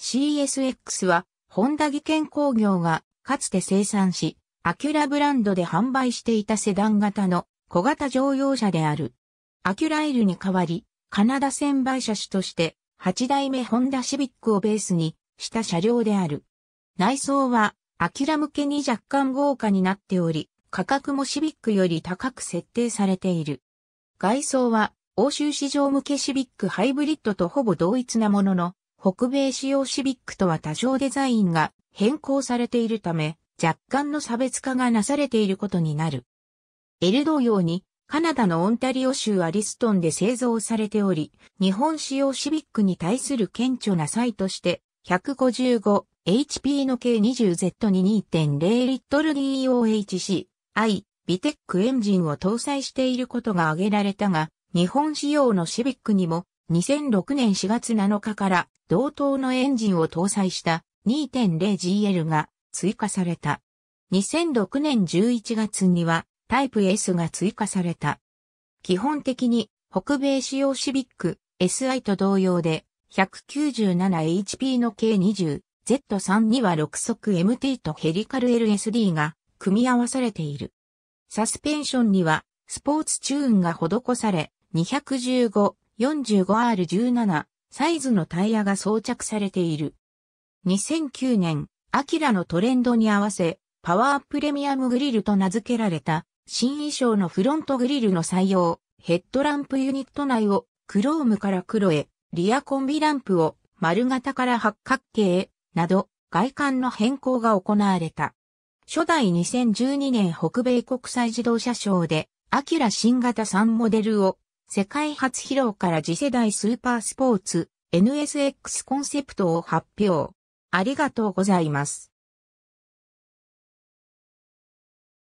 CSX は、ホンダ技研工業がかつて生産し、アキュラブランドで販売していたセダン型の小型乗用車である。アキュライルに代わり、カナダ専売車種として8代目ホンダシビックをベースにした車両である。内装はアキュラ向けに若干豪華になっており、価格もシビックより高く設定されている。外装は欧州市場向けシビックハイブリッドとほぼ同一なものの、北米仕様シビックとは多少デザインが変更されているため、若干の差別化がなされていることになる。L 同様に、カナダのオンタリオ州アリストンで製造されており、日本仕様シビックに対する顕著な差異として、155HP の計 20Z に2.0リットル DOHC、I、ビテックエンジンを搭載していることが挙げられたが、日本仕様のシビックにも2006年4月7日から同等のエンジンを搭載した 2.0GL が追加された。2006年11月にはタイプ S が追加された。基本的に北米仕様シビック SI と同様で 197HP の計 20Z3 には6速 MT とヘリカル LSD が組み合わされている。サスペンションにはスポーツチューンが施され215 45R17 サイズのタイヤが装着されている。2009年、アキラのトレンドに合わせ、パワープレミアムグリルと名付けられた、新衣装のフロントグリルの採用、ヘッドランプユニット内を、クロームから黒へ、リアコンビランプを、丸型から八角形へ、など、外観の変更が行われた。初代2012年北米国際自動車ショーで、アキラ新型3モデルを世界初披露から次世代スーパースポーツ NSX コンセプトを発表。ありがとうございます。